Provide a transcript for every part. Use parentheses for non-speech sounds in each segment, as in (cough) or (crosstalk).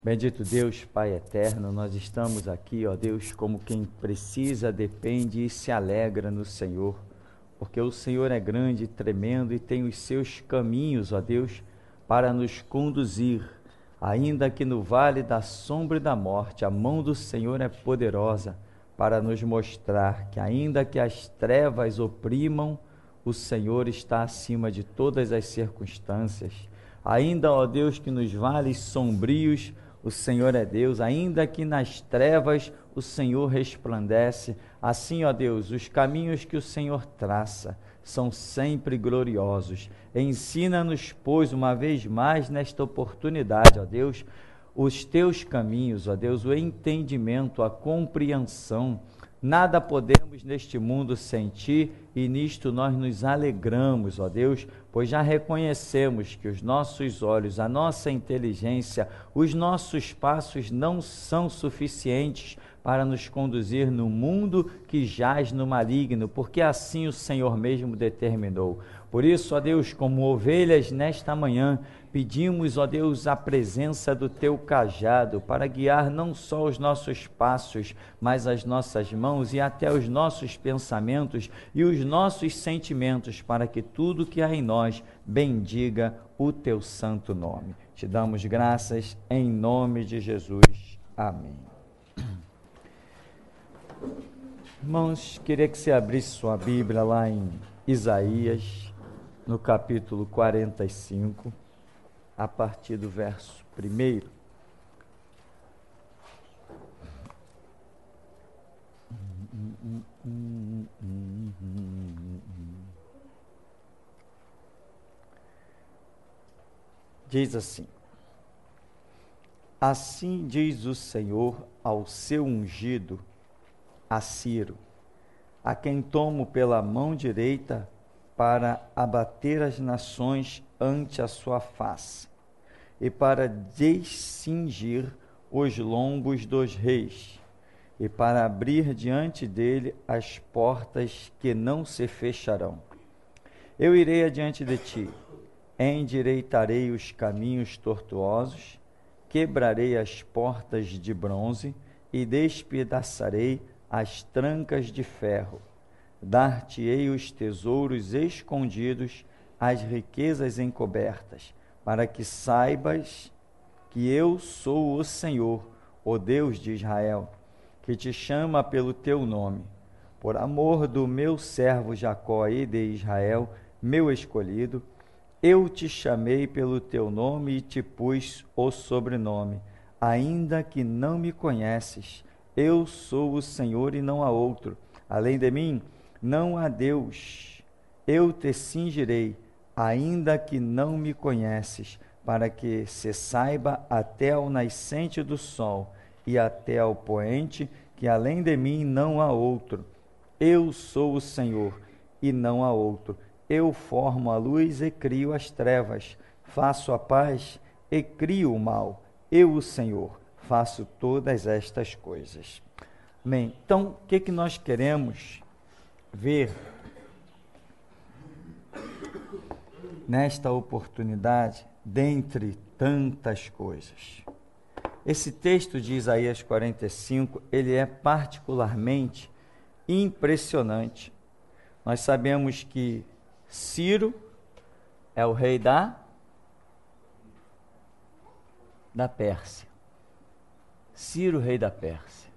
Bendito Deus, Pai eterno, nós estamos aqui, ó Deus, como quem precisa, depende e se alegra no Senhor, porque o Senhor é grande, tremendo e tem os seus caminhos, ó Deus, para nos conduzir. Ainda que no vale da sombra e da morte, a mão do Senhor é poderosa para nos mostrar que, ainda que as trevas oprimam, o Senhor está acima de todas as circunstâncias. Ainda, ó Deus, que nos vales sombrios, o Senhor é Deus, ainda que nas trevas o Senhor resplandece. Assim, ó Deus, os caminhos que o Senhor traça são sempre gloriosos. Ensina-nos, pois, uma vez mais nesta oportunidade, ó Deus, os teus caminhos, ó Deus, o entendimento, a compreensão. Nada podemos neste mundo sentir e nisto nós nos alegramos, ó Deus, pois já reconhecemos que os nossos olhos, a nossa inteligência, os nossos passos não são suficientes para nos conduzir no mundo que jaz no maligno, porque assim o Senhor mesmo determinou. Por isso, ó Deus, como ovelhas nesta manhã, Pedimos, ó Deus, a presença do teu cajado para guiar não só os nossos passos, mas as nossas mãos e até os nossos pensamentos e os nossos sentimentos, para que tudo que há em nós bendiga o teu santo nome. Te damos graças em nome de Jesus. Amém. Irmãos, queria que você abrisse sua Bíblia lá em Isaías, no capítulo 45 a partir do verso 1. Diz assim: Assim diz o Senhor ao seu ungido, a Ciro, a quem tomo pela mão direita para abater as nações ante a sua face e para descingir os lombos dos reis, e para abrir diante dele as portas que não se fecharão. Eu irei adiante de ti, endireitarei os caminhos tortuosos, quebrarei as portas de bronze e despedaçarei as trancas de ferro. Dar-te-ei os tesouros escondidos, as riquezas encobertas para que saibas que eu sou o Senhor, o Deus de Israel, que te chama pelo teu nome. Por amor do meu servo Jacó e de Israel, meu escolhido, eu te chamei pelo teu nome e te pus o sobrenome. Ainda que não me conheces, eu sou o Senhor e não há outro. Além de mim, não há Deus. Eu te cingirei ainda que não me conheces, para que se saiba até o nascente do sol e até ao poente, que além de mim não há outro. Eu sou o Senhor, e não há outro. Eu formo a luz e crio as trevas, faço a paz e crio o mal. Eu, o Senhor, faço todas estas coisas. Amém. Então, o que, que nós queremos ver nesta oportunidade dentre tantas coisas. Esse texto de Isaías 45, ele é particularmente impressionante. Nós sabemos que Ciro é o rei da da Pérsia. Ciro, rei da Pérsia.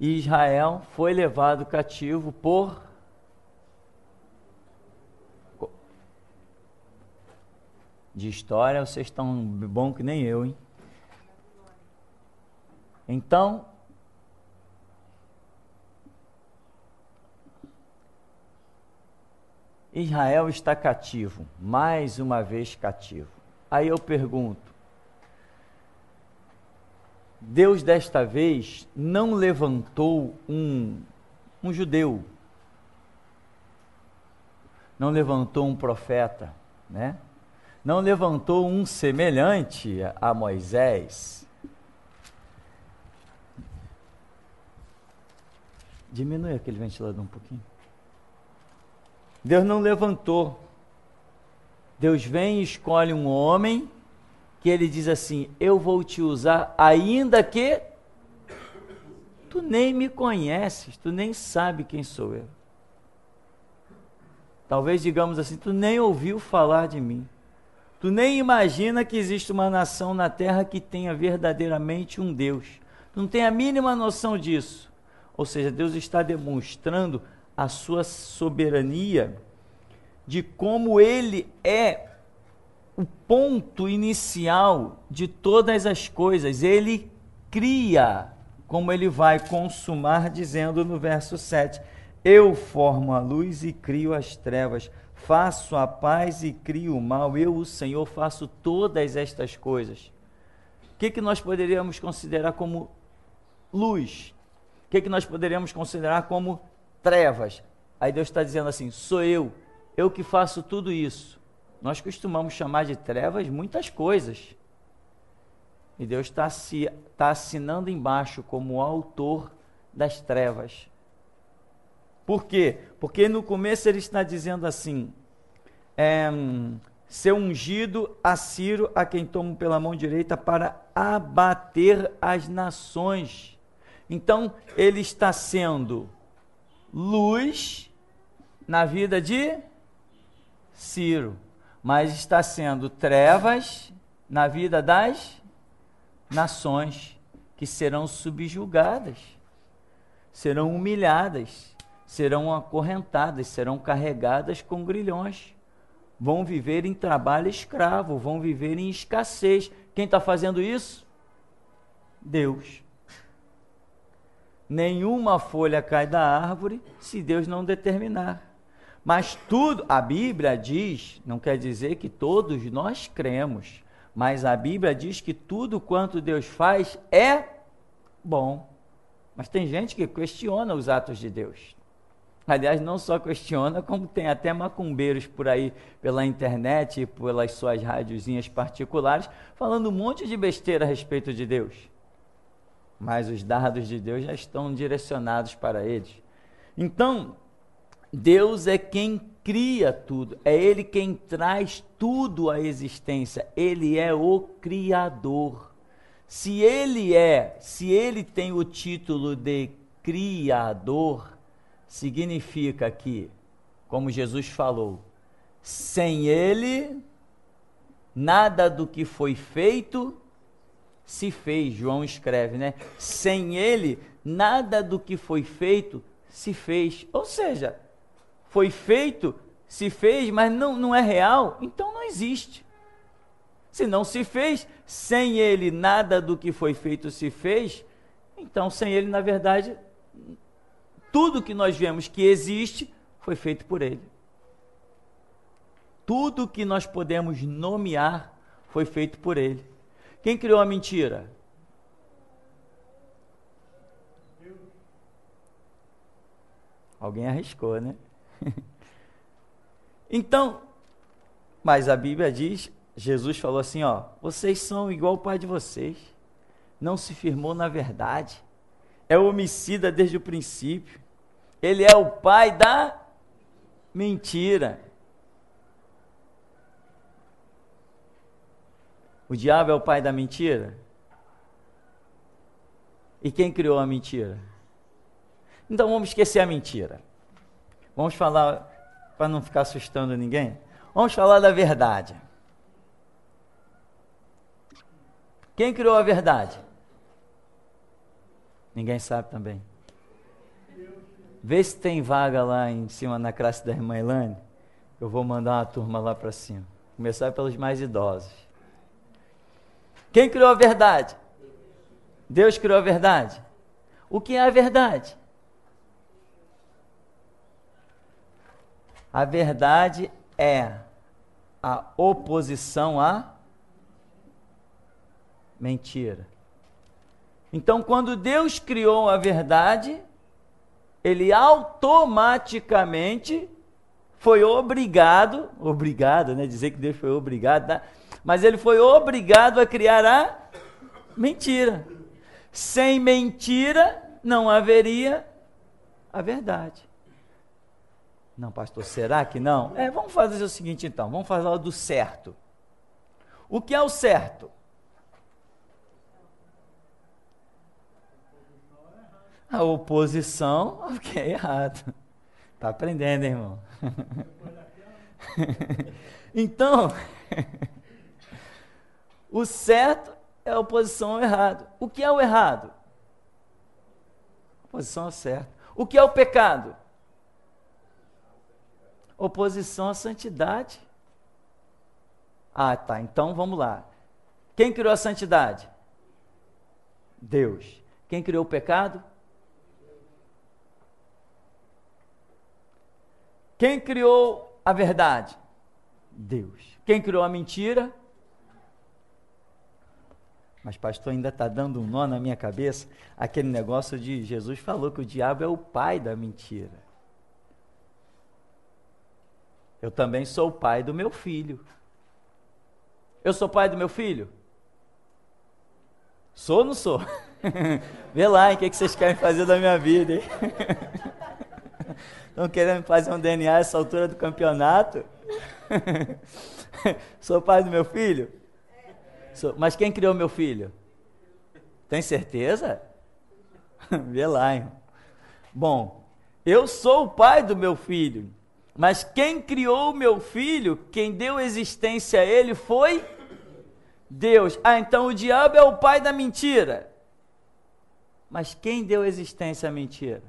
E Israel foi levado cativo por de história, vocês estão bom que nem eu, hein? Então, Israel está cativo, mais uma vez cativo. Aí eu pergunto: Deus desta vez não levantou um, um judeu, não levantou um profeta, né? não levantou um semelhante a Moisés? Diminui aquele ventilador um pouquinho. Deus não levantou. Deus vem e escolhe um homem que ele diz assim: Eu vou te usar, ainda que tu nem me conheces, tu nem sabe quem sou eu. Talvez digamos assim: tu nem ouviu falar de mim. Tu nem imagina que existe uma nação na terra que tenha verdadeiramente um Deus. Tu não tem a mínima noção disso. Ou seja, Deus está demonstrando a sua soberania de como ele é o ponto inicial de todas as coisas. Ele cria, como ele vai consumar, dizendo no verso 7: Eu formo a luz e crio as trevas faço a paz e crio o mal, eu, o Senhor, faço todas estas coisas. O que, que nós poderíamos considerar como luz? O que, que nós poderíamos considerar como trevas? Aí Deus está dizendo assim: sou eu, eu que faço tudo isso. Nós costumamos chamar de trevas muitas coisas. E Deus está tá assinando embaixo como autor das trevas. Por quê? Porque no começo ele está dizendo assim: é, seu ungido a Ciro, a quem tomo pela mão direita, para abater as nações. Então, ele está sendo luz na vida de Ciro, mas está sendo trevas na vida das nações que serão subjugadas, serão humilhadas serão acorrentadas, serão carregadas com grilhões, vão viver em trabalho escravo, vão viver em escassez. Quem está fazendo isso? Deus. Nenhuma folha cai da árvore se Deus não determinar. Mas tudo, a Bíblia diz, não quer dizer que todos nós cremos, mas a Bíblia diz que tudo quanto Deus faz é bom. Mas tem gente que questiona os atos de Deus. Aliás, não só questiona, como tem até macumbeiros por aí pela internet e pelas suas rádiozinhas particulares, falando um monte de besteira a respeito de Deus. Mas os dados de Deus já estão direcionados para eles. Então, Deus é quem cria tudo, é Ele quem traz tudo à existência, Ele é o Criador. Se Ele é, se Ele tem o título de Criador, significa que, como Jesus falou, sem ele, nada do que foi feito se fez. João escreve, né? Sem ele, nada do que foi feito se fez. Ou seja, foi feito, se fez, mas não, não é real, então não existe. Se não se fez, sem ele nada do que foi feito se fez, então sem ele, na verdade, tudo que nós vemos que existe foi feito por ele. Tudo que nós podemos nomear foi feito por ele. Quem criou a mentira? Alguém arriscou, né? (laughs) então, mas a Bíblia diz, Jesus falou assim, ó, vocês são igual o pai de vocês. Não se firmou na verdade. É homicida desde o princípio. Ele é o pai da mentira. O diabo é o pai da mentira? E quem criou a mentira? Então vamos esquecer a mentira. Vamos falar, para não ficar assustando ninguém, vamos falar da verdade. Quem criou a verdade? Ninguém sabe também. Vê se tem vaga lá em cima na classe da irmã Elane. Eu vou mandar uma turma lá para cima. Começar pelos mais idosos. Quem criou a verdade? Deus criou a verdade. O que é a verdade? A verdade é a oposição à mentira. Então, quando Deus criou a verdade, ele automaticamente foi obrigado, obrigado, né? Dizer que Deus foi obrigado, tá? mas ele foi obrigado a criar a mentira. Sem mentira não haveria a verdade. Não, pastor, será que não? É, vamos fazer o seguinte então, vamos falar do certo. O que é o certo? A oposição, (laughs) é errado. Está aprendendo, irmão. (laughs) então, (laughs) o certo é a oposição ao errado. O que é o errado? Oposição ao certo. O que é o pecado? Oposição à santidade. Ah, tá. Então vamos lá. Quem criou a santidade? Deus. Quem criou o pecado? Quem criou a verdade? Deus. Quem criou a mentira? Mas, pastor, ainda está dando um nó na minha cabeça aquele negócio de Jesus falou que o diabo é o pai da mentira. Eu também sou o pai do meu filho. Eu sou pai do meu filho? Sou ou não sou? (laughs) Vê lá, o que, é que vocês querem fazer da minha vida, hein? (laughs) Não querendo fazer um DNA essa altura do campeonato? (laughs) Sou pai do meu filho? Sou. Mas quem criou meu filho? Tem certeza? (laughs) Vê lá, hein? Bom, eu sou o pai do meu filho, mas quem criou meu filho, quem deu existência a ele foi Deus. Ah, então o diabo é o pai da mentira. Mas quem deu existência à mentira?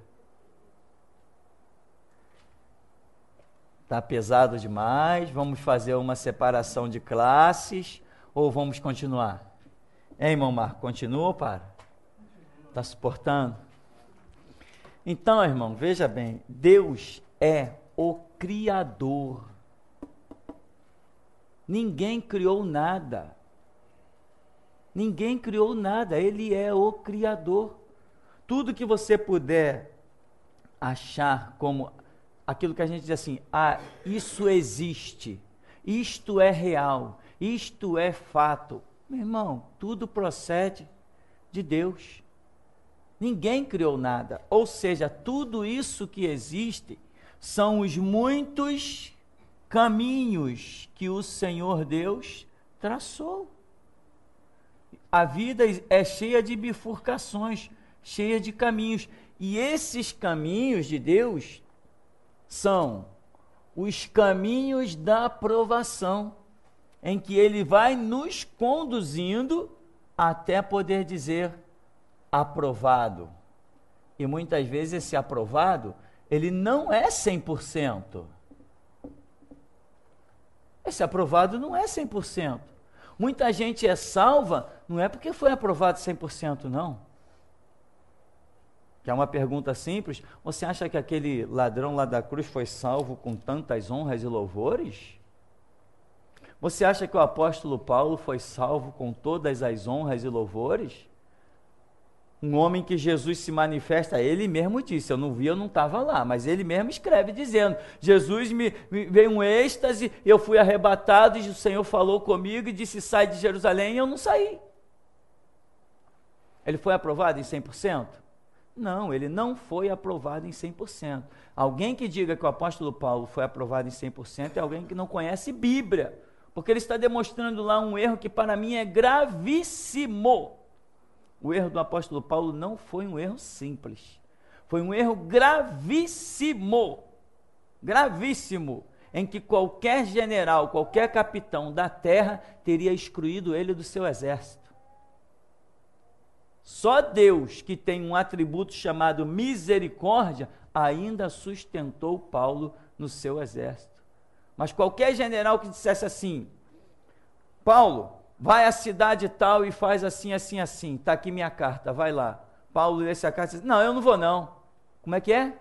Está pesado demais, vamos fazer uma separação de classes ou vamos continuar? Hein, irmão Marco, continua ou para? Está suportando? Então, irmão, veja bem, Deus é o Criador. Ninguém criou nada. Ninguém criou nada, Ele é o Criador. Tudo que você puder achar como aquilo que a gente diz assim: ah, isso existe, isto é real, isto é fato. Meu irmão, tudo procede de Deus. Ninguém criou nada. Ou seja, tudo isso que existe são os muitos caminhos que o Senhor Deus traçou. A vida é cheia de bifurcações, cheia de caminhos. E esses caminhos de Deus são os caminhos da aprovação, em que ele vai nos conduzindo até poder dizer aprovado. E muitas vezes esse aprovado, ele não é 100%. Esse aprovado não é 100%. Muita gente é salva, não é porque foi aprovado 100%, não. Que é uma pergunta simples. Você acha que aquele ladrão lá da cruz foi salvo com tantas honras e louvores? Você acha que o apóstolo Paulo foi salvo com todas as honras e louvores? Um homem que Jesus se manifesta, ele mesmo disse, eu não vi, eu não estava lá, mas ele mesmo escreve dizendo, Jesus me, me, veio um êxtase, eu fui arrebatado, e o Senhor falou comigo e disse, sai de Jerusalém, e eu não saí. Ele foi aprovado em 100%? Não, ele não foi aprovado em 100%. Alguém que diga que o apóstolo Paulo foi aprovado em 100% é alguém que não conhece Bíblia, porque ele está demonstrando lá um erro que para mim é gravíssimo. O erro do apóstolo Paulo não foi um erro simples. Foi um erro gravíssimo. Gravíssimo em que qualquer general, qualquer capitão da terra teria excluído ele do seu exército só Deus, que tem um atributo chamado misericórdia, ainda sustentou Paulo no seu exército. Mas qualquer general que dissesse assim: Paulo, vai à cidade tal e faz assim, assim, assim, está aqui minha carta, vai lá. Paulo lê essa carta e diz: Não, eu não vou não. Como é que é?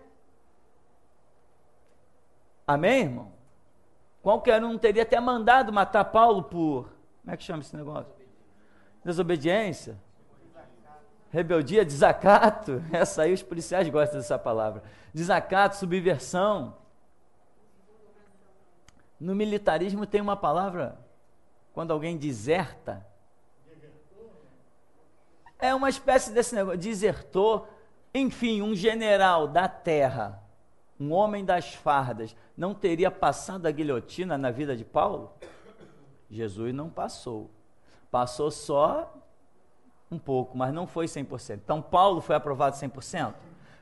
Amém, irmão? Qualquer um teria até mandado matar Paulo por. Como é que chama esse negócio? Desobediência rebeldia, desacato. (laughs) Essa aí os policiais gostam dessa palavra. Desacato, subversão. No militarismo tem uma palavra quando alguém deserta. É uma espécie desse negócio, Desertou, enfim, um general da terra, um homem das fardas, não teria passado a guilhotina na vida de Paulo? Jesus não passou. Passou só um pouco, mas não foi 100%. Então, Paulo foi aprovado 100%?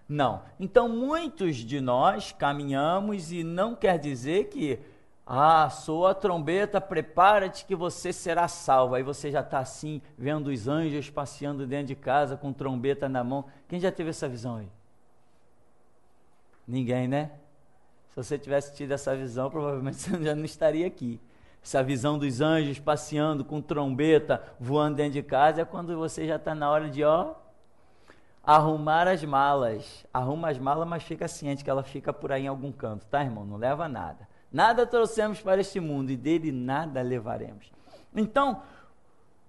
Não. Então, muitos de nós caminhamos e não quer dizer que, ah, sou a trombeta, prepara-te que você será salvo. Aí você já está assim, vendo os anjos passeando dentro de casa com trombeta na mão. Quem já teve essa visão aí? Ninguém, né? Se você tivesse tido essa visão, provavelmente (laughs) você já não estaria aqui essa visão dos anjos passeando com trombeta, voando dentro de casa, é quando você já está na hora de, ó, arrumar as malas. Arruma as malas, mas fica ciente que ela fica por aí em algum canto, tá, irmão? Não leva nada. Nada trouxemos para este mundo e dele nada levaremos. Então,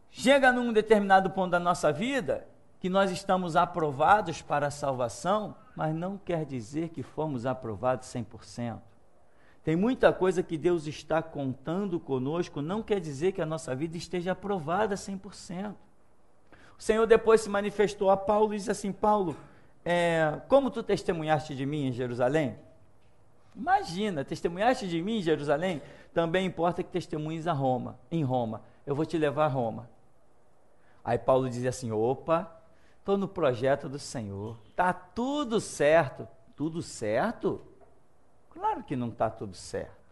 chega num determinado ponto da nossa vida que nós estamos aprovados para a salvação, mas não quer dizer que fomos aprovados 100%. Tem muita coisa que Deus está contando conosco, não quer dizer que a nossa vida esteja aprovada 100%. O Senhor depois se manifestou a Paulo e disse assim: Paulo, é, como tu testemunhaste de mim em Jerusalém? Imagina, testemunhaste de mim em Jerusalém? Também importa que testemunhes a Roma, em Roma. Eu vou te levar a Roma. Aí Paulo dizia assim: opa, estou no projeto do Senhor, está tudo certo. Tudo certo? Claro que não está tudo certo.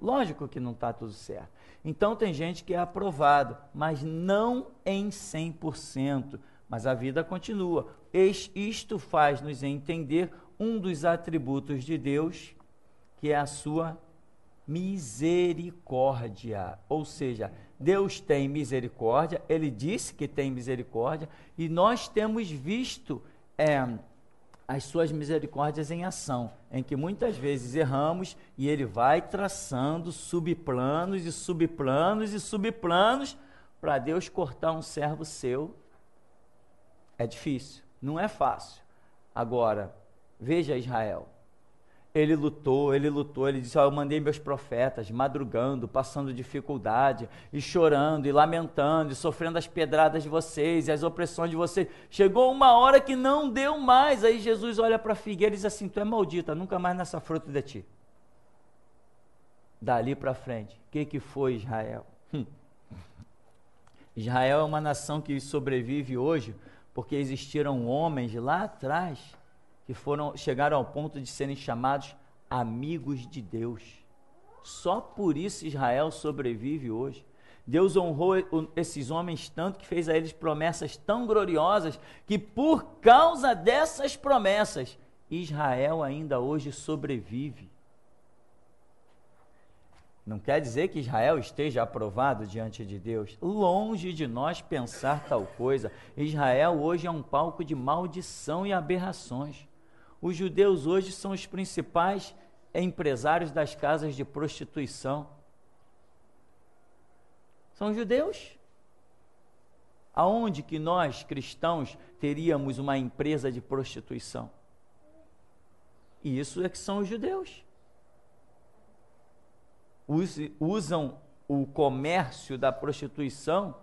Lógico que não está tudo certo. Então tem gente que é aprovado, mas não em 100%. Mas a vida continua. Isto faz-nos entender um dos atributos de Deus, que é a sua misericórdia. Ou seja, Deus tem misericórdia, ele disse que tem misericórdia, e nós temos visto. É, as suas misericórdias em ação, em que muitas vezes erramos e ele vai traçando subplanos e subplanos e subplanos para Deus cortar um servo seu. É difícil, não é fácil. Agora, veja Israel. Ele lutou, ele lutou, ele disse: oh, Eu mandei meus profetas madrugando, passando dificuldade, e chorando, e lamentando, e sofrendo as pedradas de vocês e as opressões de vocês. Chegou uma hora que não deu mais. Aí Jesus olha para a figueira e diz assim: Tu é maldita, nunca mais nessa fruta de ti. Dali para frente, o que, que foi Israel? Hum. Israel é uma nação que sobrevive hoje porque existiram homens lá atrás que foram chegaram ao ponto de serem chamados amigos de Deus. Só por isso Israel sobrevive hoje. Deus honrou esses homens tanto que fez a eles promessas tão gloriosas que por causa dessas promessas Israel ainda hoje sobrevive. Não quer dizer que Israel esteja aprovado diante de Deus. Longe de nós pensar tal coisa. Israel hoje é um palco de maldição e aberrações. Os judeus hoje são os principais empresários das casas de prostituição. São judeus. Aonde que nós, cristãos, teríamos uma empresa de prostituição? E isso é que são os judeus. Usam o comércio da prostituição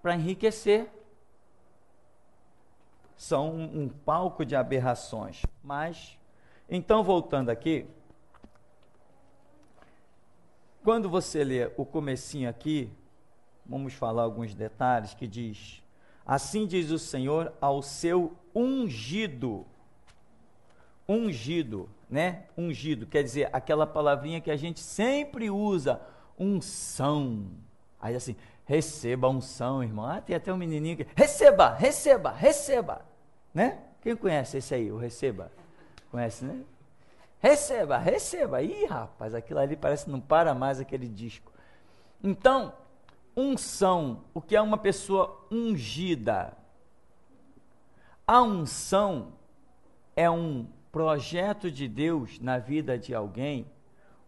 para enriquecer são um, um palco de aberrações. Mas, então voltando aqui, quando você lê o comecinho aqui, vamos falar alguns detalhes que diz: Assim diz o Senhor ao seu ungido. Ungido, né? Ungido quer dizer aquela palavrinha que a gente sempre usa, unção. Aí assim, receba unção, irmão. Ah, tem até um menininho que receba, receba, receba. Né? Quem conhece esse aí, o Receba? Conhece, né? Receba, receba. Ih, rapaz, aquilo ali parece não para mais aquele disco. Então, unção, o que é uma pessoa ungida? A unção é um projeto de Deus na vida de alguém,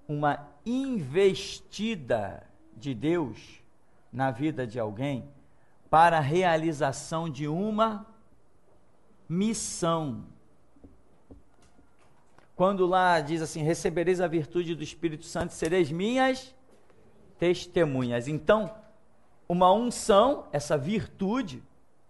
uma investida de Deus na vida de alguém para a realização de uma missão. Quando lá diz assim: recebereis a virtude do Espírito Santo, sereis minhas testemunhas. Então, uma unção, essa virtude,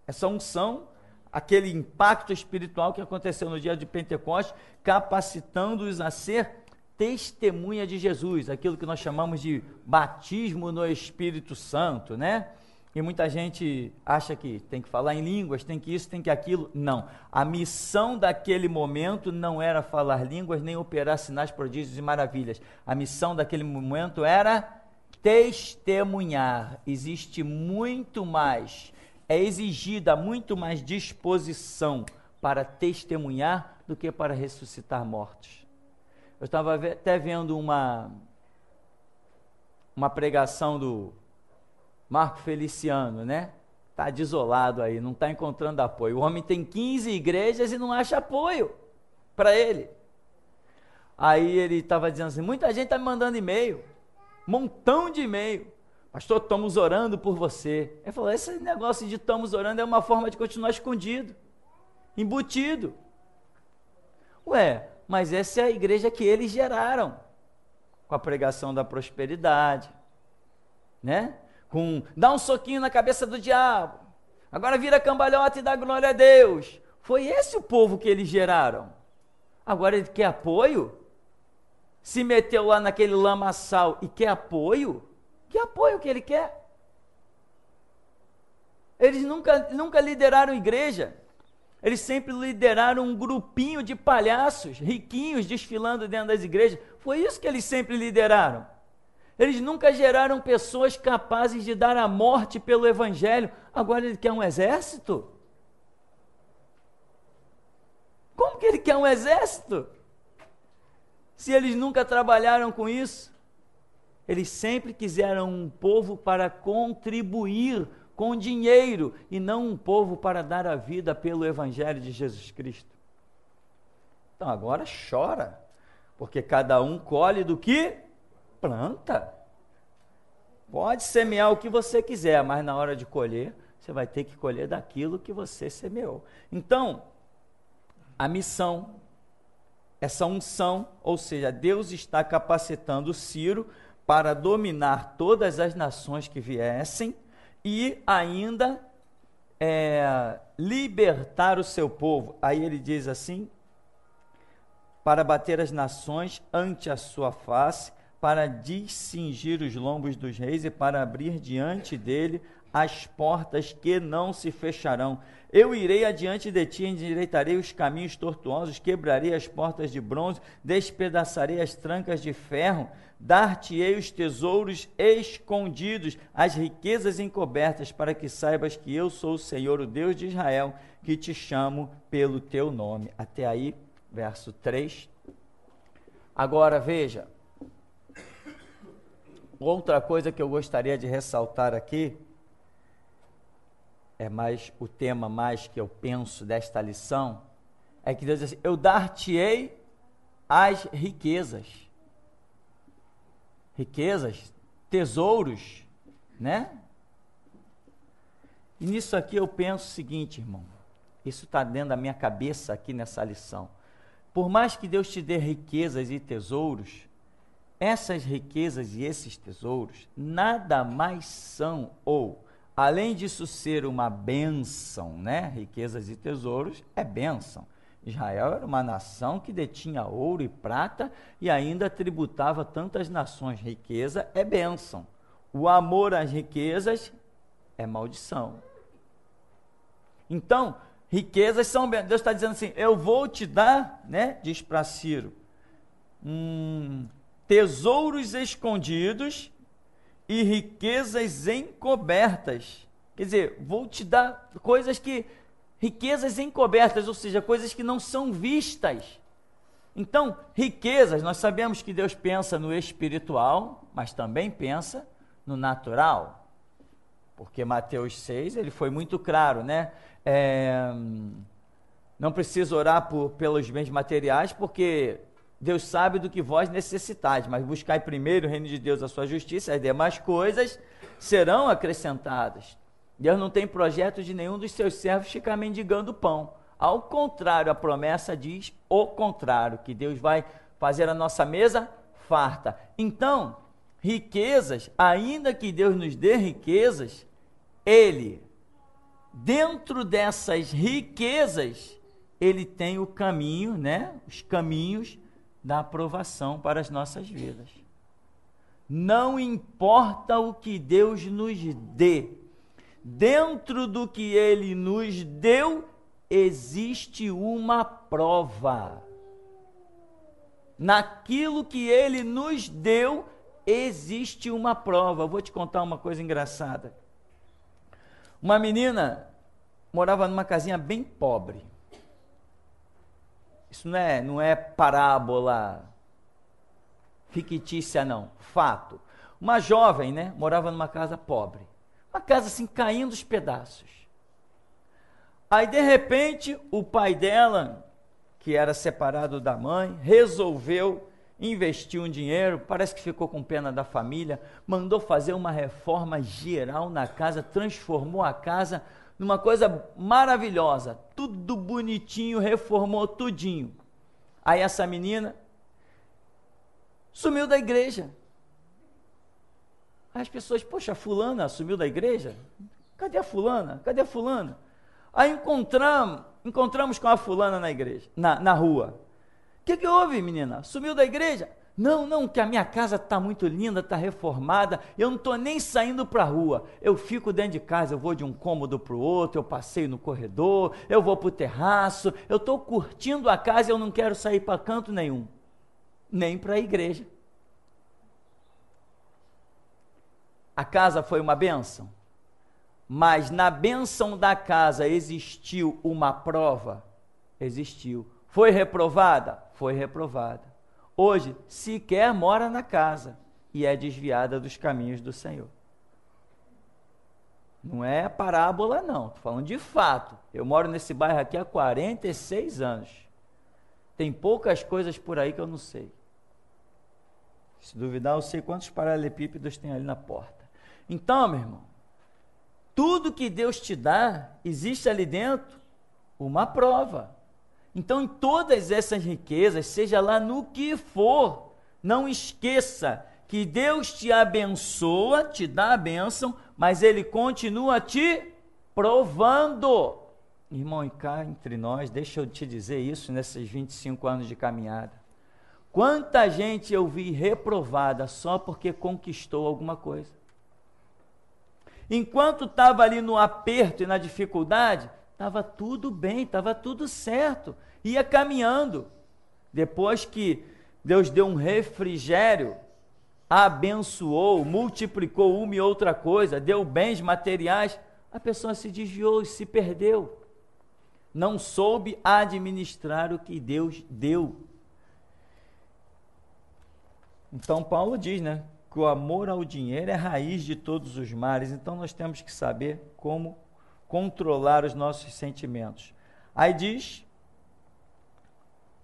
essa unção, aquele impacto espiritual que aconteceu no dia de Pentecostes, capacitando-os a ser testemunha de Jesus, aquilo que nós chamamos de batismo no Espírito Santo, né? E muita gente acha que tem que falar em línguas, tem que isso, tem que aquilo. Não. A missão daquele momento não era falar línguas nem operar sinais, prodígios e maravilhas. A missão daquele momento era testemunhar. Existe muito mais, é exigida muito mais disposição para testemunhar do que para ressuscitar mortos. Eu estava até vendo uma, uma pregação do Marco Feliciano, né? Está desolado aí, não está encontrando apoio. O homem tem 15 igrejas e não acha apoio para ele. Aí ele estava dizendo assim: muita gente está me mandando e-mail, montão de e-mail. Pastor, estamos orando por você. Ele falou: esse negócio de estamos orando é uma forma de continuar escondido, embutido. Ué, mas essa é a igreja que eles geraram com a pregação da prosperidade, né? com dá um soquinho na cabeça do diabo, agora vira cambalhota e dá glória a Deus. Foi esse o povo que eles geraram. Agora ele quer apoio? Se meteu lá naquele lamaçal e quer apoio? Que apoio que ele quer? Eles nunca, nunca lideraram igreja. Eles sempre lideraram um grupinho de palhaços, riquinhos, desfilando dentro das igrejas. Foi isso que eles sempre lideraram. Eles nunca geraram pessoas capazes de dar a morte pelo Evangelho. Agora ele quer um exército? Como que ele quer um exército? Se eles nunca trabalharam com isso? Eles sempre quiseram um povo para contribuir com dinheiro e não um povo para dar a vida pelo Evangelho de Jesus Cristo. Então agora chora, porque cada um colhe do que planta. Pode semear o que você quiser, mas na hora de colher, você vai ter que colher daquilo que você semeou. Então, a missão, essa unção, ou seja, Deus está capacitando Ciro para dominar todas as nações que viessem e ainda é, libertar o seu povo. Aí ele diz assim: para bater as nações ante a sua face para discingir os lombos dos reis e para abrir diante dele as portas que não se fecharão. Eu irei adiante de ti, endireitarei os caminhos tortuosos, quebrarei as portas de bronze, despedaçarei as trancas de ferro, dar-te-ei os tesouros escondidos, as riquezas encobertas, para que saibas que eu sou o Senhor, o Deus de Israel, que te chamo pelo teu nome. Até aí, verso 3. Agora veja, Outra coisa que eu gostaria de ressaltar aqui é mais o tema mais que eu penso desta lição é que Deus diz assim, eu dar-te-ei as riquezas. Riquezas, tesouros, né? E nisso aqui eu penso o seguinte, irmão. Isso está dentro da minha cabeça aqui nessa lição. Por mais que Deus te dê riquezas e tesouros, essas riquezas e esses tesouros nada mais são ou além disso ser uma bênção, né? Riquezas e tesouros é bênção. Israel era uma nação que detinha ouro e prata e ainda tributava tantas nações. Riqueza é bênção. O amor às riquezas é maldição. Então, riquezas são bênçãos. Deus está dizendo assim: eu vou te dar, né? Diz para Ciro. Hum, tesouros escondidos e riquezas encobertas. Quer dizer, vou te dar coisas que. riquezas encobertas, ou seja, coisas que não são vistas. Então, riquezas, nós sabemos que Deus pensa no espiritual, mas também pensa no natural. Porque Mateus 6, ele foi muito claro, né? É, não precisa orar por, pelos bens materiais, porque Deus sabe do que vós necessitais, mas buscai primeiro o reino de Deus, a sua justiça, as demais coisas serão acrescentadas. Deus não tem projeto de nenhum dos seus servos ficar mendigando pão. Ao contrário, a promessa diz o contrário, que Deus vai fazer a nossa mesa farta. Então, riquezas, ainda que Deus nos dê riquezas, ele dentro dessas riquezas, ele tem o caminho, né? Os caminhos da aprovação para as nossas vidas. Não importa o que Deus nos dê, dentro do que Ele nos deu, existe uma prova. Naquilo que Ele nos deu, existe uma prova. Eu vou te contar uma coisa engraçada. Uma menina morava numa casinha bem pobre. Isso não é, não é parábola fictícia, não. Fato. Uma jovem, né? Morava numa casa pobre. Uma casa assim caindo os pedaços. Aí, de repente, o pai dela, que era separado da mãe, resolveu investir um dinheiro, parece que ficou com pena da família, mandou fazer uma reforma geral na casa, transformou a casa numa coisa maravilhosa, tudo bonitinho, reformou tudinho. Aí essa menina sumiu da igreja. as pessoas, poxa, fulana sumiu da igreja? Cadê a fulana? Cadê a fulana? Aí encontramos, encontramos com a fulana na igreja, na, na rua. O que, que houve, menina? Sumiu da igreja? Não, não, que a minha casa está muito linda, está reformada, eu não estou nem saindo para a rua. Eu fico dentro de casa, eu vou de um cômodo para o outro, eu passeio no corredor, eu vou para o terraço, eu estou curtindo a casa, eu não quero sair para canto nenhum, nem para a igreja. A casa foi uma bênção, mas na bênção da casa existiu uma prova? Existiu. Foi reprovada? Foi reprovada hoje sequer mora na casa e é desviada dos caminhos do Senhor. Não é parábola, não. Estou falando de fato. Eu moro nesse bairro aqui há 46 anos. Tem poucas coisas por aí que eu não sei. Se duvidar, eu sei quantos paralelepípedos tem ali na porta. Então, meu irmão, tudo que Deus te dá, existe ali dentro uma prova. Então, em todas essas riquezas, seja lá no que for, não esqueça que Deus te abençoa, te dá a bênção, mas Ele continua te provando. Irmão, e cá entre nós, deixa eu te dizer isso nesses 25 anos de caminhada. Quanta gente eu vi reprovada só porque conquistou alguma coisa. Enquanto estava ali no aperto e na dificuldade, Estava tudo bem, estava tudo certo. Ia caminhando. Depois que Deus deu um refrigério, abençoou, multiplicou uma e outra coisa, deu bens materiais, a pessoa se desviou e se perdeu. Não soube administrar o que Deus deu. Então Paulo diz, né, que o amor ao dinheiro é a raiz de todos os males. Então nós temos que saber como controlar os nossos sentimentos. Aí diz: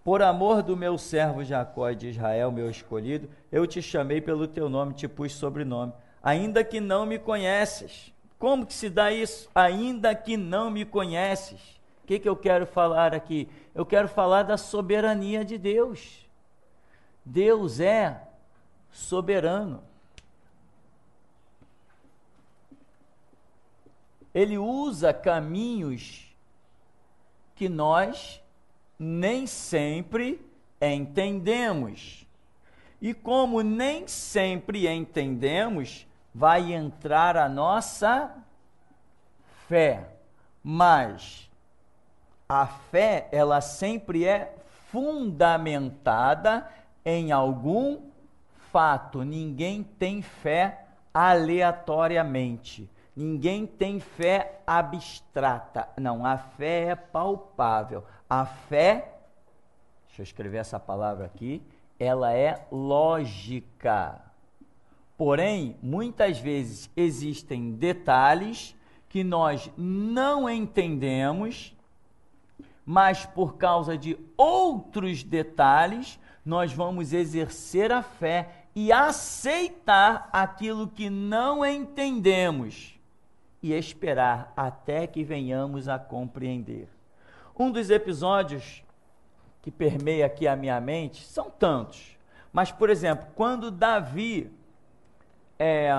Por amor do meu servo Jacó e de Israel, meu escolhido, eu te chamei pelo teu nome, te pus sobrenome, ainda que não me conheces. Como que se dá isso? Ainda que não me conheces. O que, que eu quero falar aqui? Eu quero falar da soberania de Deus. Deus é soberano. ele usa caminhos que nós nem sempre entendemos. E como nem sempre entendemos, vai entrar a nossa fé. Mas a fé, ela sempre é fundamentada em algum fato. Ninguém tem fé aleatoriamente. Ninguém tem fé abstrata. Não, a fé é palpável. A fé, deixa eu escrever essa palavra aqui, ela é lógica. Porém, muitas vezes existem detalhes que nós não entendemos, mas por causa de outros detalhes, nós vamos exercer a fé e aceitar aquilo que não entendemos e esperar até que venhamos a compreender. Um dos episódios que permeia aqui a minha mente são tantos, mas, por exemplo, quando Davi é,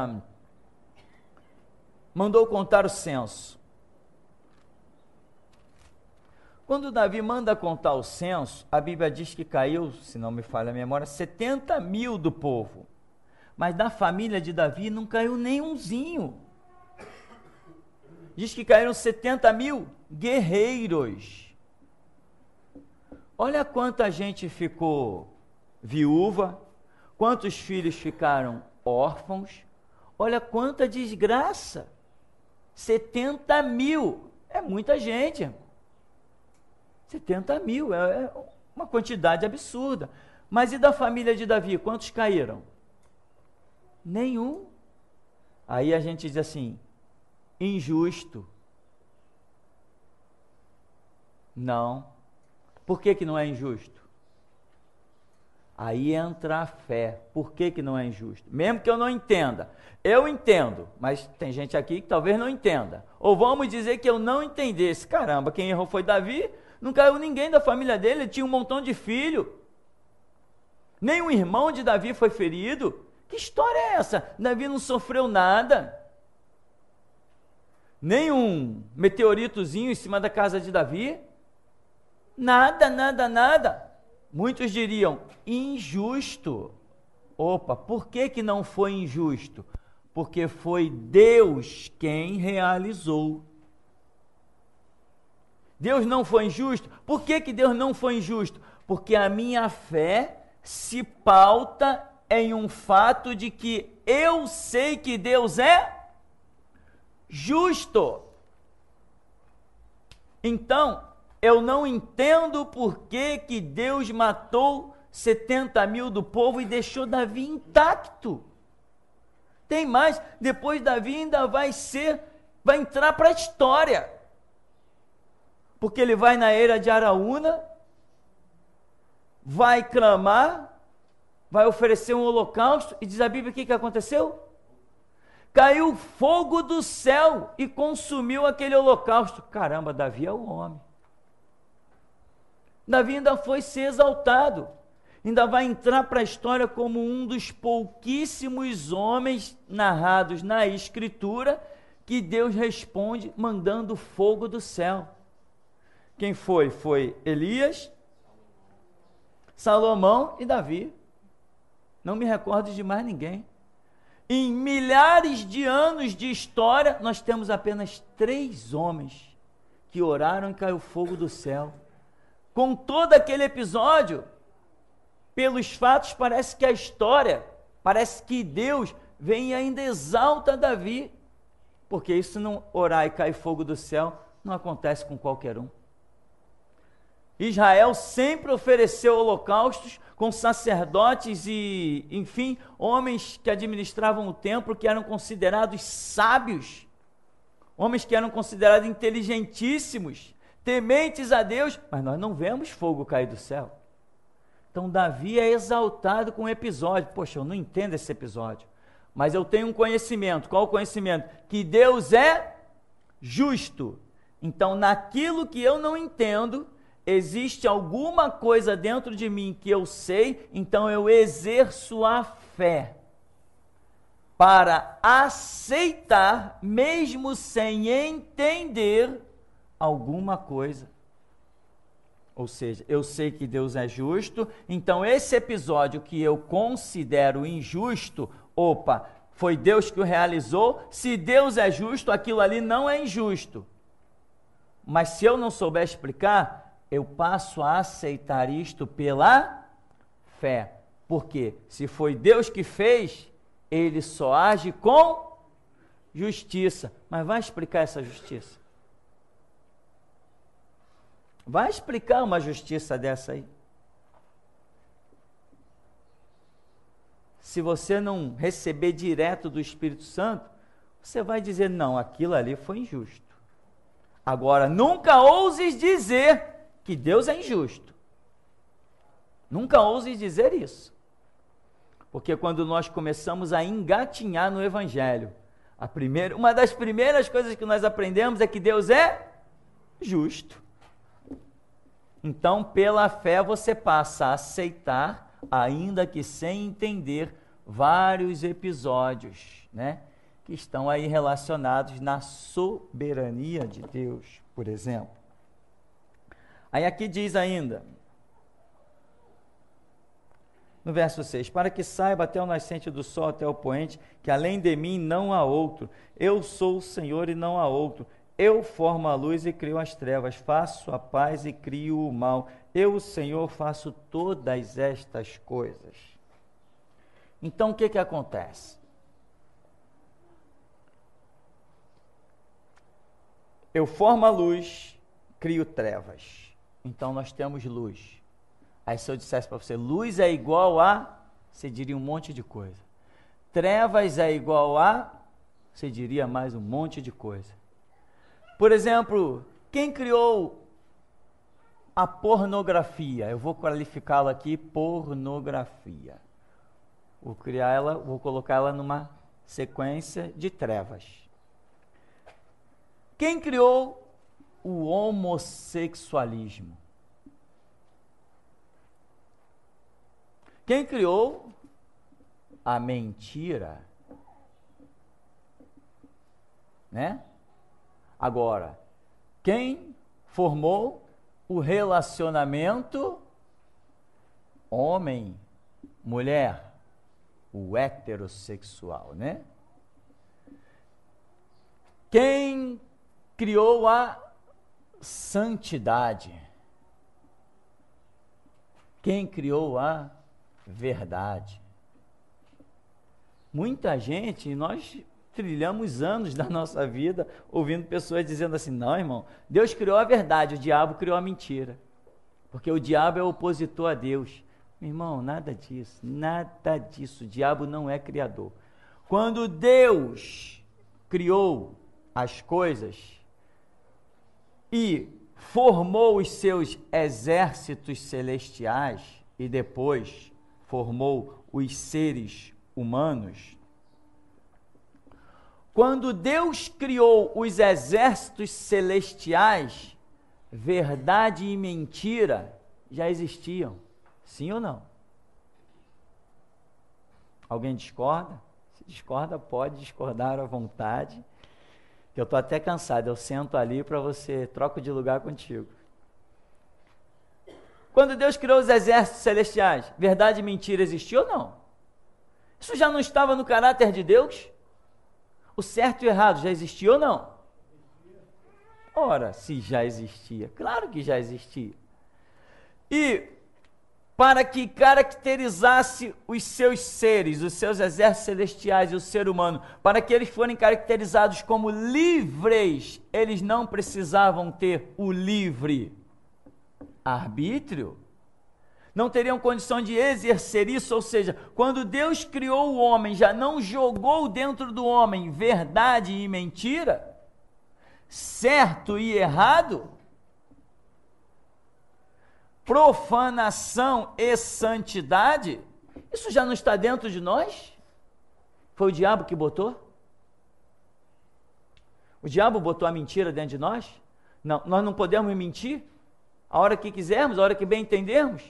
mandou contar o censo. Quando Davi manda contar o censo, a Bíblia diz que caiu, se não me falha a memória, 70 mil do povo. Mas da família de Davi não caiu nenhumzinho diz que caíram 70 mil guerreiros. Olha quanta gente ficou viúva, quantos filhos ficaram órfãos, olha quanta desgraça. 70 mil, é muita gente. 70 mil, é, é uma quantidade absurda. Mas e da família de Davi, quantos caíram? Nenhum. Aí a gente diz assim: injusto. Não. Por que, que não é injusto? Aí entra a fé. Por que, que não é injusto? Mesmo que eu não entenda. Eu entendo, mas tem gente aqui que talvez não entenda. Ou vamos dizer que eu não entendesse. Caramba, quem errou foi Davi. Não caiu ninguém da família dele, ele tinha um montão de filho. Nenhum irmão de Davi foi ferido. Que história é essa? Davi não sofreu nada nem um meteoritozinho em cima da casa de Davi. Nada, nada, nada. Muitos diriam injusto. Opa, por que, que não foi injusto? Porque foi Deus quem realizou. Deus não foi injusto? Por que, que Deus não foi injusto? Porque a minha fé se pauta em um fato de que eu sei que Deus é justo. Então, eu não entendo por que, que Deus matou 70 mil do povo e deixou Davi intacto. Tem mais, depois Davi ainda vai ser, vai entrar para a história. Porque ele vai na era de Araúna, vai clamar, vai oferecer um holocausto, e diz a Bíblia o que, que aconteceu? caiu fogo do céu e consumiu aquele holocausto. Caramba, Davi é o homem. Davi ainda foi ser exaltado, ainda vai entrar para a história como um dos pouquíssimos homens narrados na Escritura que Deus responde mandando fogo do céu. Quem foi? Foi Elias, Salomão e Davi. Não me recordo de mais ninguém. Em milhares de anos de história, nós temos apenas três homens que oraram e caiu fogo do céu. Com todo aquele episódio, pelos fatos, parece que a história, parece que Deus vem e ainda exalta Davi, porque isso não orar e cair fogo do céu não acontece com qualquer um. Israel sempre ofereceu holocaustos com sacerdotes e, enfim, homens que administravam o templo que eram considerados sábios, homens que eram considerados inteligentíssimos, tementes a Deus, mas nós não vemos fogo cair do céu. Então Davi é exaltado com o um episódio. Poxa, eu não entendo esse episódio, mas eu tenho um conhecimento. Qual o conhecimento? Que Deus é justo. Então, naquilo que eu não entendo, existe alguma coisa dentro de mim que eu sei, então eu exerço a fé para aceitar, mesmo sem entender alguma coisa. Ou seja, eu sei que Deus é justo, então esse episódio que eu considero injusto, opa, foi Deus que o realizou. Se Deus é justo, aquilo ali não é injusto. Mas se eu não souber explicar, eu passo a aceitar isto pela fé. Porque se foi Deus que fez, ele só age com justiça. Mas vai explicar essa justiça. Vai explicar uma justiça dessa aí. Se você não receber direto do Espírito Santo, você vai dizer: não, aquilo ali foi injusto. Agora, nunca ouses dizer que Deus é injusto. Nunca ouse dizer isso. Porque quando nós começamos a engatinhar no Evangelho, a primeira, uma das primeiras coisas que nós aprendemos é que Deus é justo. Então, pela fé, você passa a aceitar, ainda que sem entender, vários episódios, né? Que estão aí relacionados na soberania de Deus, por exemplo. Aí aqui diz ainda, no verso 6, para que saiba até o nascente do sol, até o poente, que além de mim não há outro. Eu sou o Senhor e não há outro. Eu formo a luz e crio as trevas, faço a paz e crio o mal. Eu, o Senhor, faço todas estas coisas. Então o que, que acontece? Eu formo a luz, crio trevas. Então nós temos luz. Aí se eu dissesse para você, luz é igual a, você diria um monte de coisa. Trevas é igual a, você diria mais um monte de coisa. Por exemplo, quem criou a pornografia? Eu vou qualificá-la aqui pornografia. Vou criar ela, vou colocar ela numa sequência de trevas. Quem criou o homossexualismo. Quem criou a mentira? Né? Agora, quem formou o relacionamento homem-mulher? O heterossexual, né? Quem criou a santidade. Quem criou a verdade. Muita gente, nós trilhamos anos da nossa vida ouvindo pessoas dizendo assim: não, irmão, Deus criou a verdade, o diabo criou a mentira. Porque o diabo é opositor a Deus. irmão, nada disso, nada disso. O diabo não é criador. Quando Deus criou as coisas, e formou os seus exércitos celestiais e depois formou os seres humanos. Quando Deus criou os exércitos celestiais, verdade e mentira já existiam. Sim ou não? Alguém discorda? Se discorda, pode discordar à vontade que eu estou até cansado, eu sento ali para você, troco de lugar contigo. Quando Deus criou os exércitos celestiais, verdade e mentira existiu ou não? Isso já não estava no caráter de Deus? O certo e o errado já existiu ou não? Ora, se já existia, claro que já existia. E para que caracterizasse os seus seres, os seus exércitos celestiais e o ser humano, para que eles forem caracterizados como livres, eles não precisavam ter o livre arbítrio. Não teriam condição de exercer isso, ou seja, quando Deus criou o homem, já não jogou dentro do homem verdade e mentira, certo e errado, profanação e santidade, isso já não está dentro de nós? Foi o diabo que botou? O diabo botou a mentira dentro de nós? Não, nós não podemos mentir a hora que quisermos, a hora que bem entendermos.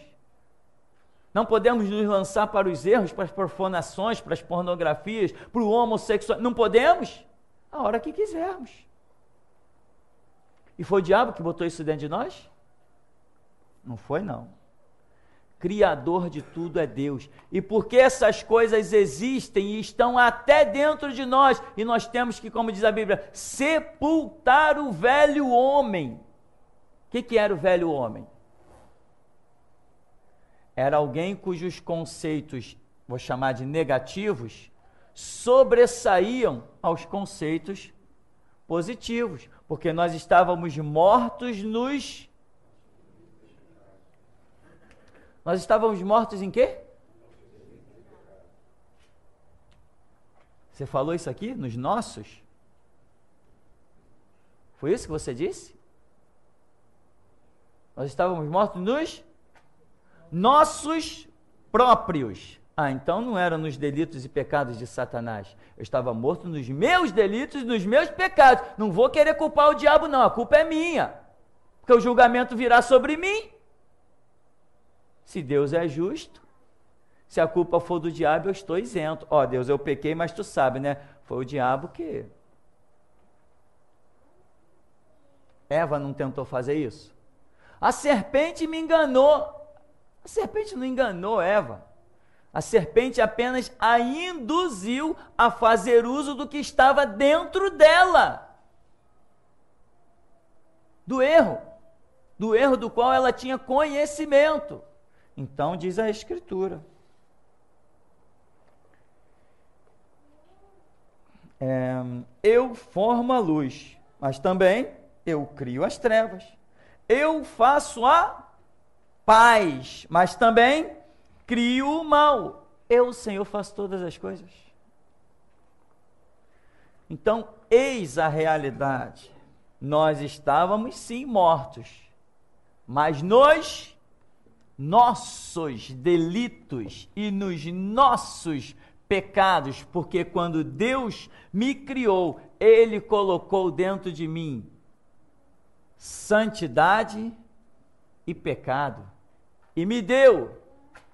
Não podemos nos lançar para os erros, para as profanações, para as pornografias, para o homossexual. Não podemos? A hora que quisermos. E foi o diabo que botou isso dentro de nós? Não foi, não. Criador de tudo é Deus. E porque essas coisas existem e estão até dentro de nós, e nós temos que, como diz a Bíblia, sepultar o velho homem. O que, que era o velho homem? Era alguém cujos conceitos, vou chamar de negativos, sobressaíam aos conceitos positivos, porque nós estávamos mortos nos Nós estávamos mortos em quê? Você falou isso aqui? Nos nossos? Foi isso que você disse? Nós estávamos mortos nos nossos próprios. Ah, então não era nos delitos e pecados de Satanás. Eu estava morto nos meus delitos e nos meus pecados. Não vou querer culpar o diabo, não. A culpa é minha. Porque o julgamento virá sobre mim. Se Deus é justo, se a culpa for do diabo, eu estou isento. Ó, oh, Deus, eu pequei, mas tu sabe, né? Foi o diabo que. Eva não tentou fazer isso? A serpente me enganou. A serpente não enganou Eva. A serpente apenas a induziu a fazer uso do que estava dentro dela. Do erro. Do erro do qual ela tinha conhecimento. Então diz a Escritura. É, eu formo a luz, mas também eu crio as trevas. Eu faço a paz, mas também crio o mal. Eu, Senhor, faço todas as coisas. Então, eis a realidade. Nós estávamos sim mortos, mas nos nossos delitos e nos nossos pecados, porque quando Deus me criou, Ele colocou dentro de mim santidade e pecado e me deu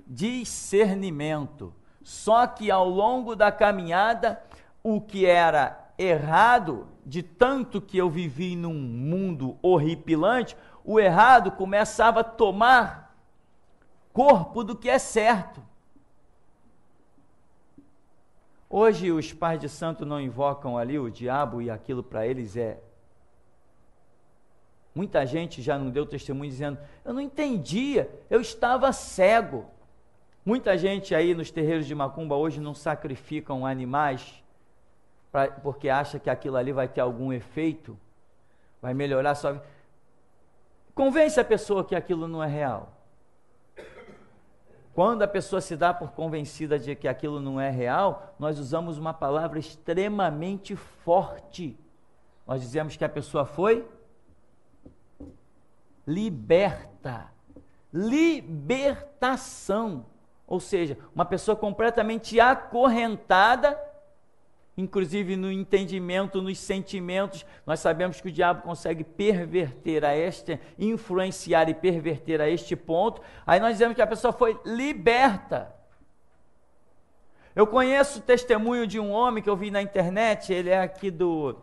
discernimento. Só que ao longo da caminhada, o que era errado, de tanto que eu vivi num mundo horripilante, o errado começava a tomar corpo do que é certo. Hoje os pais de santo não invocam ali o diabo e aquilo para eles é. Muita gente já não deu testemunho dizendo: eu não entendia, eu estava cego. Muita gente aí nos terreiros de macumba hoje não sacrificam animais pra, porque acha que aquilo ali vai ter algum efeito, vai melhorar a sua vida. Convence a pessoa que aquilo não é real. Quando a pessoa se dá por convencida de que aquilo não é real, nós usamos uma palavra extremamente forte. Nós dizemos que a pessoa foi liberta. Libertação. Ou seja, uma pessoa completamente acorrentada inclusive no entendimento, nos sentimentos. Nós sabemos que o diabo consegue perverter a este, influenciar e perverter a este ponto. Aí nós dizemos que a pessoa foi liberta. Eu conheço o testemunho de um homem que eu vi na internet, ele é aqui do,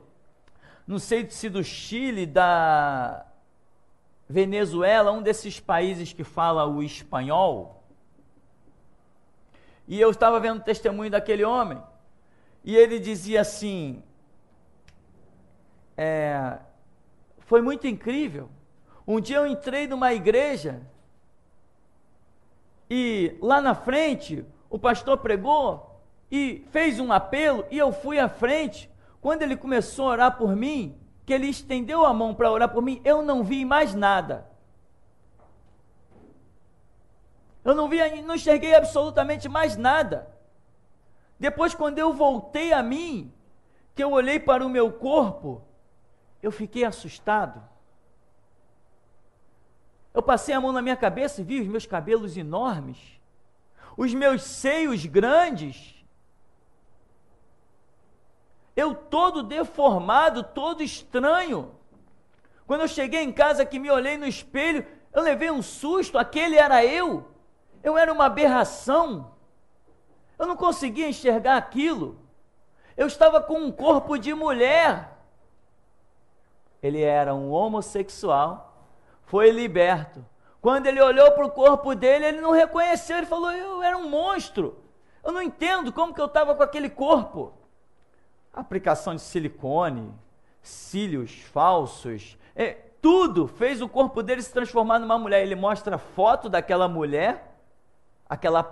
não sei se do Chile, da Venezuela, um desses países que fala o espanhol. E eu estava vendo o testemunho daquele homem. E ele dizia assim: é, foi muito incrível. Um dia eu entrei numa igreja e lá na frente o pastor pregou e fez um apelo e eu fui à frente. Quando ele começou a orar por mim, que ele estendeu a mão para orar por mim, eu não vi mais nada. Eu não vi, não enxerguei absolutamente mais nada. Depois, quando eu voltei a mim, que eu olhei para o meu corpo, eu fiquei assustado. Eu passei a mão na minha cabeça e vi os meus cabelos enormes, os meus seios grandes. Eu todo deformado, todo estranho. Quando eu cheguei em casa que me olhei no espelho, eu levei um susto, aquele era eu. Eu era uma aberração. Eu não conseguia enxergar aquilo. Eu estava com um corpo de mulher. Ele era um homossexual, foi liberto. Quando ele olhou para o corpo dele, ele não reconheceu, ele falou: Eu era um monstro. Eu não entendo como que eu estava com aquele corpo. Aplicação de silicone, cílios falsos, é, tudo fez o corpo dele se transformar numa mulher. Ele mostra foto daquela mulher aquela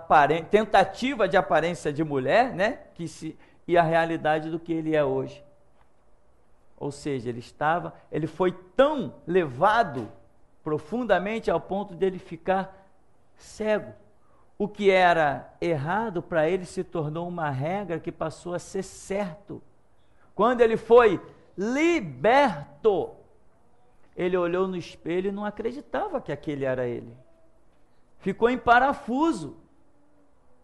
tentativa de aparência de mulher, né? Que se, e a realidade do que ele é hoje. Ou seja, ele estava, ele foi tão levado profundamente ao ponto de ele ficar cego. O que era errado para ele se tornou uma regra que passou a ser certo. Quando ele foi liberto, ele olhou no espelho e não acreditava que aquele era ele ficou em parafuso.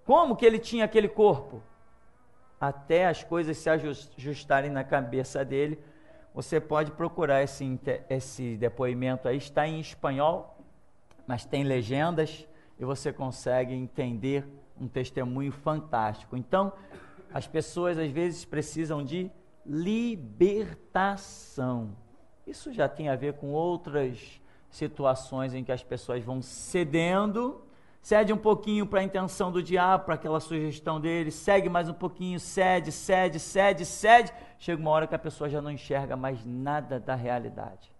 Como que ele tinha aquele corpo? Até as coisas se ajustarem na cabeça dele. Você pode procurar esse, esse depoimento aí, está em espanhol, mas tem legendas e você consegue entender um testemunho fantástico. Então, as pessoas às vezes precisam de libertação. Isso já tem a ver com outras situações em que as pessoas vão cedendo, cede um pouquinho para a intenção do diabo, para aquela sugestão dele, segue mais um pouquinho, cede, cede, cede, cede. Chega uma hora que a pessoa já não enxerga mais nada da realidade.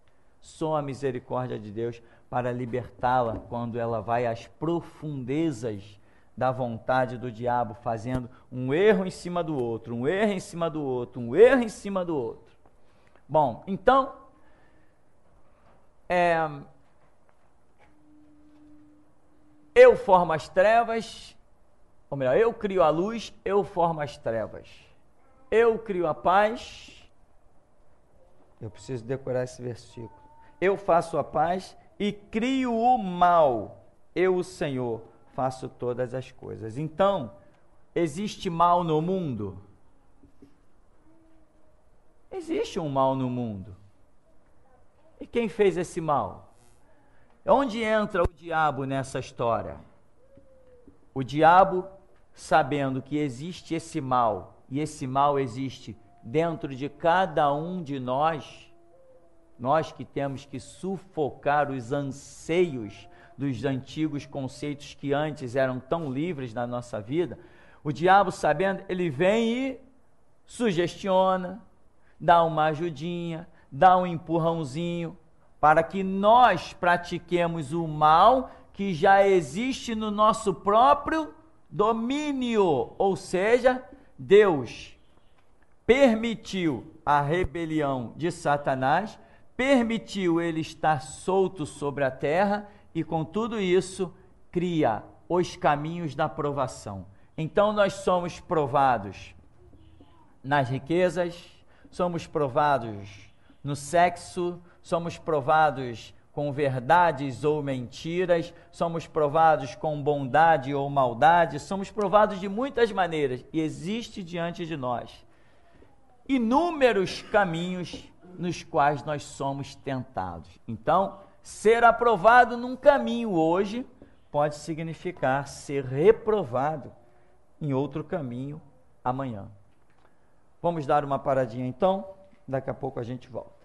Só a misericórdia de Deus para libertá-la quando ela vai às profundezas da vontade do diabo, fazendo um erro em cima do outro, um erro em cima do outro, um erro em cima do outro. Bom, então é, eu formo as trevas, ou melhor, eu crio a luz, eu formo as trevas. Eu crio a paz. Eu preciso decorar esse versículo. Eu faço a paz e crio o mal. Eu, o Senhor, faço todas as coisas. Então, existe mal no mundo? Existe um mal no mundo. E quem fez esse mal? Onde entra o diabo nessa história? O diabo, sabendo que existe esse mal, e esse mal existe dentro de cada um de nós, nós que temos que sufocar os anseios dos antigos conceitos que antes eram tão livres na nossa vida, o diabo, sabendo, ele vem e sugestiona, dá uma ajudinha, dá um empurrãozinho para que nós pratiquemos o mal que já existe no nosso próprio domínio, ou seja, Deus permitiu a rebelião de Satanás, permitiu ele estar solto sobre a terra e com tudo isso cria os caminhos da provação. Então nós somos provados nas riquezas, somos provados no sexo, somos provados com verdades ou mentiras, somos provados com bondade ou maldade, somos provados de muitas maneiras e existe diante de nós inúmeros caminhos nos quais nós somos tentados. Então, ser aprovado num caminho hoje pode significar ser reprovado em outro caminho amanhã. Vamos dar uma paradinha então, daqui a pouco a gente volta.